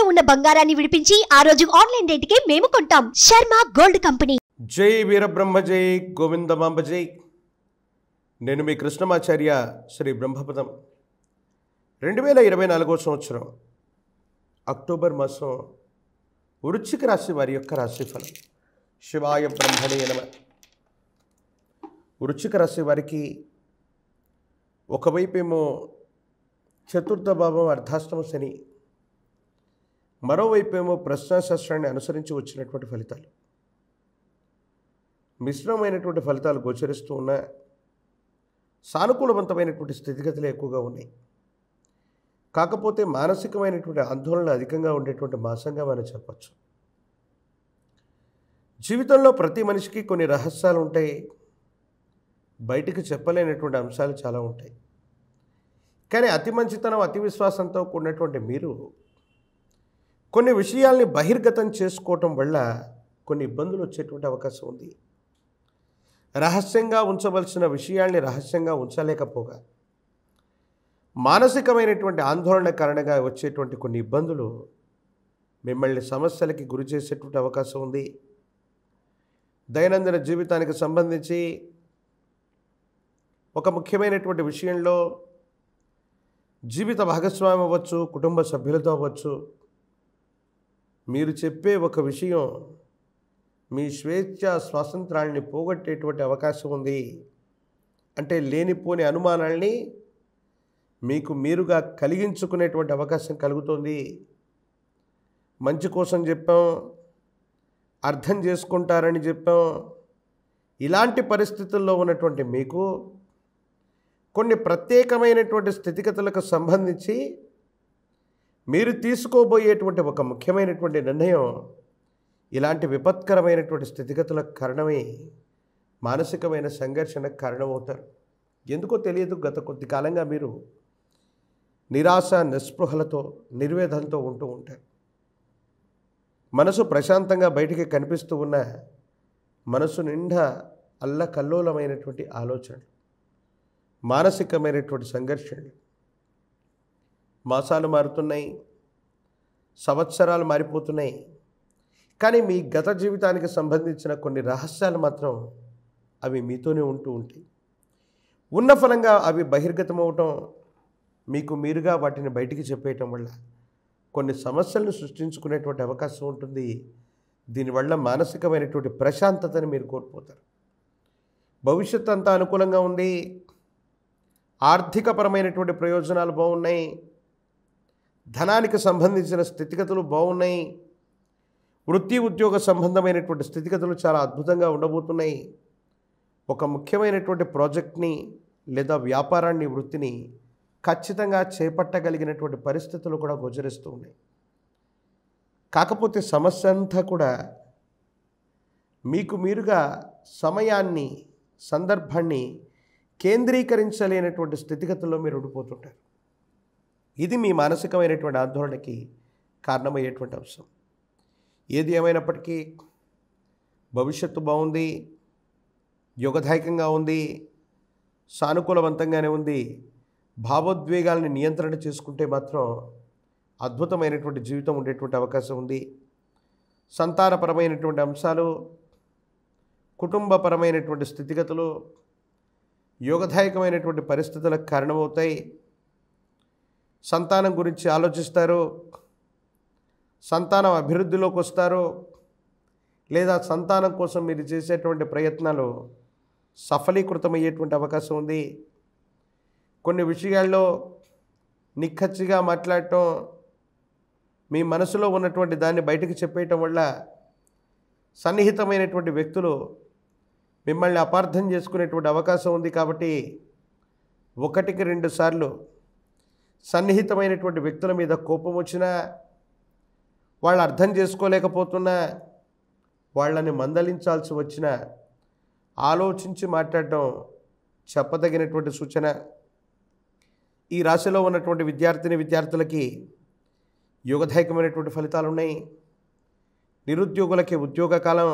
ఇంట్లో ఉన్న బంగారాన్ని విడిపించి ఆ రోజు ఆన్లైన్ రేటుకే మేము కొంటాం శర్మ గోల్డ్ కంపెనీ జై వీరబ్రహ్మ జై గోవిందమాంబ జై నేను మీ కృష్ణమాచార్య శ్రీ బ్రహ్మపదం రెండు వేల ఇరవై నాలుగో సంవత్సరం అక్టోబర్ మాసం వృచ్చిక రాశి వారి యొక్క రాశిఫలం శివాయ బ్రహ్మణే నమ వృచ్చిక రాశి వారికి ఒకవైపేమో చతుర్థ భావం అర్ధాష్టమ శని మరోవైపు ఏమో ప్రశ్నాశాస్త్రాన్ని అనుసరించి వచ్చినటువంటి ఫలితాలు మిశ్రమైనటువంటి ఫలితాలు గోచరిస్తూ ఉన్న సానుకూలవంతమైనటువంటి స్థితిగతులు ఎక్కువగా ఉన్నాయి కాకపోతే మానసికమైనటువంటి ఆందోళన అధికంగా ఉండేటువంటి మాసంగా మనం చెప్పచ్చు జీవితంలో ప్రతి మనిషికి కొన్ని రహస్యాలు ఉంటాయి బయటికి చెప్పలేనటువంటి అంశాలు చాలా ఉంటాయి కానీ అతి మంచితనం అతి విశ్వాసంతో కూడినటువంటి మీరు కొన్ని విషయాల్ని బహిర్గతం చేసుకోవటం వల్ల కొన్ని ఇబ్బందులు వచ్చేటువంటి అవకాశం ఉంది రహస్యంగా ఉంచవలసిన విషయాల్ని రహస్యంగా ఉంచలేకపోగా మానసికమైనటువంటి ఆందోళన కారణంగా వచ్చేటువంటి కొన్ని ఇబ్బందులు మిమ్మల్ని సమస్యలకి గురి చేసేటువంటి అవకాశం ఉంది దైనందిన జీవితానికి సంబంధించి ఒక ముఖ్యమైనటువంటి విషయంలో జీవిత భాగస్వామి అవ్వచ్చు కుటుంబ సభ్యులతో అవ్వచ్చు మీరు చెప్పే ఒక విషయం మీ స్వేచ్ఛ స్వాతంత్రాన్ని పోగొట్టేటువంటి అవకాశం ఉంది అంటే లేనిపోని అనుమానాల్ని మీకు మీరుగా కలిగించుకునేటువంటి అవకాశం కలుగుతుంది మంచి కోసం చెప్పాం అర్థం చేసుకుంటారని చెప్పాం ఇలాంటి పరిస్థితుల్లో ఉన్నటువంటి మీకు కొన్ని ప్రత్యేకమైనటువంటి స్థితిగతులకు సంబంధించి మీరు తీసుకోబోయేటువంటి ఒక ముఖ్యమైనటువంటి నిర్ణయం ఇలాంటి విపత్కరమైనటువంటి స్థితిగతులకు కారణమై మానసికమైన సంఘర్షణకు కారణమవుతారు ఎందుకో తెలియదు గత కొద్ది కాలంగా మీరు నిరాశ నిస్పృహలతో నిర్వేదంతో ఉంటూ ఉంటారు మనసు ప్రశాంతంగా బయటికి కనిపిస్తూ ఉన్న మనసు నిండా అల్లకల్లోలమైనటువంటి ఆలోచనలు మానసికమైనటువంటి సంఘర్షణలు మాసాలు మారుతున్నాయి సంవత్సరాలు మారిపోతున్నాయి కానీ మీ గత జీవితానికి సంబంధించిన కొన్ని రహస్యాలు మాత్రం అవి మీతోనే ఉంటూ ఉంటాయి ఉన్న ఫలంగా అవి బహిర్గతమవటం మీకు మీరుగా వాటిని బయటికి చెప్పేయటం వల్ల కొన్ని సమస్యలను సృష్టించుకునేటువంటి అవకాశం ఉంటుంది దీనివల్ల మానసికమైనటువంటి ప్రశాంతతని మీరు కోల్పోతారు భవిష్యత్ అంతా అనుకూలంగా ఉంది ఆర్థికపరమైనటువంటి ప్రయోజనాలు బాగున్నాయి ధనానికి సంబంధించిన స్థితిగతులు బాగున్నాయి వృత్తి ఉద్యోగ సంబంధమైనటువంటి స్థితిగతులు చాలా అద్భుతంగా ఉండబోతున్నాయి ఒక ముఖ్యమైనటువంటి ప్రాజెక్ట్ని లేదా వ్యాపారాన్ని వృత్తిని ఖచ్చితంగా చేపట్టగలిగినటువంటి పరిస్థితులు కూడా గోచరిస్తూ ఉన్నాయి కాకపోతే సమస్య అంతా కూడా మీకు మీరుగా సమయాన్ని సందర్భాన్ని కేంద్రీకరించలేనటువంటి స్థితిగతుల్లో మీరు ఉండిపోతుంటారు ఇది మీ మానసికమైనటువంటి ఆందోళనకి కారణమయ్యేటువంటి అంశం ఏది ఏమైనప్పటికీ భవిష్యత్తు బాగుంది యుగదాయకంగా ఉంది సానుకూలవంతంగానే ఉంది భావోద్వేగాల్ని నియంత్రణ చేసుకుంటే మాత్రం అద్భుతమైనటువంటి జీవితం ఉండేటువంటి అవకాశం ఉంది సంతానపరమైనటువంటి అంశాలు కుటుంబపరమైనటువంటి స్థితిగతులు యోగదాయకమైనటువంటి పరిస్థితులకు కారణమవుతాయి సంతానం గురించి ఆలోచిస్తారు సంతానం అభివృద్ధిలోకి వస్తారు లేదా సంతానం కోసం మీరు చేసేటువంటి ప్రయత్నాలు సఫలీకృతమయ్యేటువంటి అవకాశం ఉంది కొన్ని విషయాల్లో నిక్కచ్చిగా మాట్లాడటం మీ మనసులో ఉన్నటువంటి దాన్ని బయటకు చెప్పేయటం వల్ల సన్నిహితమైనటువంటి వ్యక్తులు మిమ్మల్ని అపార్థం చేసుకునేటువంటి అవకాశం ఉంది కాబట్టి ఒకటికి రెండు సార్లు సన్నిహితమైనటువంటి వ్యక్తుల మీద కోపం వచ్చినా వాళ్ళు అర్థం చేసుకోలేకపోతున్నా వాళ్ళని మందలించాల్సి వచ్చిన ఆలోచించి మాట్లాడటం చెప్పదగినటువంటి సూచన ఈ రాశిలో ఉన్నటువంటి విద్యార్థిని విద్యార్థులకి యోగదాయకమైనటువంటి ఫలితాలు ఉన్నాయి నిరుద్యోగులకి ఉద్యోగ కాలం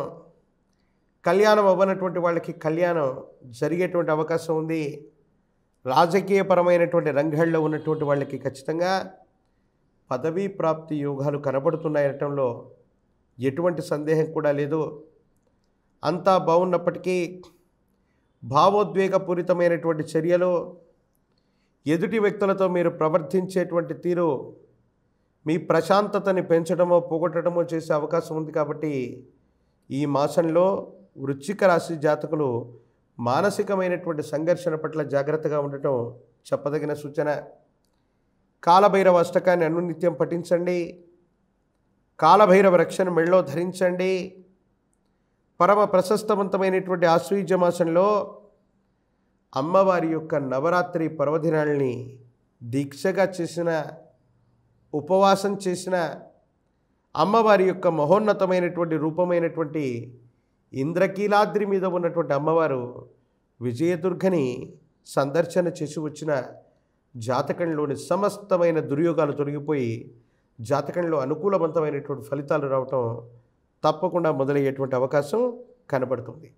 కళ్యాణం అవ్వనటువంటి వాళ్ళకి కళ్యాణం జరిగేటువంటి అవకాశం ఉంది రాజకీయపరమైనటువంటి రంగాల్లో ఉన్నటువంటి వాళ్ళకి ఖచ్చితంగా పదవీ ప్రాప్తి యోగాలు కనబడుతున్నాయనటంలో ఎటువంటి సందేహం కూడా లేదు అంతా బాగున్నప్పటికీ భావోద్వేగపూరితమైనటువంటి చర్యలు ఎదుటి వ్యక్తులతో మీరు ప్రవర్తించేటువంటి తీరు మీ ప్రశాంతతని పెంచడమో పోగొట్టడమో చేసే అవకాశం ఉంది కాబట్టి ఈ మాసంలో వృచ్చిక రాశి జాతకులు మానసికమైనటువంటి సంఘర్షణ పట్ల జాగ్రత్తగా ఉండటం చెప్పదగిన సూచన కాలభైరవ అష్టకాన్ని అనునిత్యం పఠించండి కాలభైరవ రక్షణ మెళ్ళో ధరించండి పరమ ప్రశస్తవంతమైనటువంటి ఆశ్వీజ మాసంలో అమ్మవారి యొక్క నవరాత్రి పర్వదినాల్ని దీక్షగా చేసిన ఉపవాసం చేసిన అమ్మవారి యొక్క మహోన్నతమైనటువంటి రూపమైనటువంటి ఇంద్రకీలాద్రి మీద ఉన్నటువంటి అమ్మవారు విజయదుర్గని సందర్శన చేసి వచ్చిన జాతకంలోని సమస్తమైన దుర్యోగాలు తొలగిపోయి జాతకంలో అనుకూలవంతమైనటువంటి ఫలితాలు రావటం తప్పకుండా మొదలయ్యేటువంటి అవకాశం కనబడుతుంది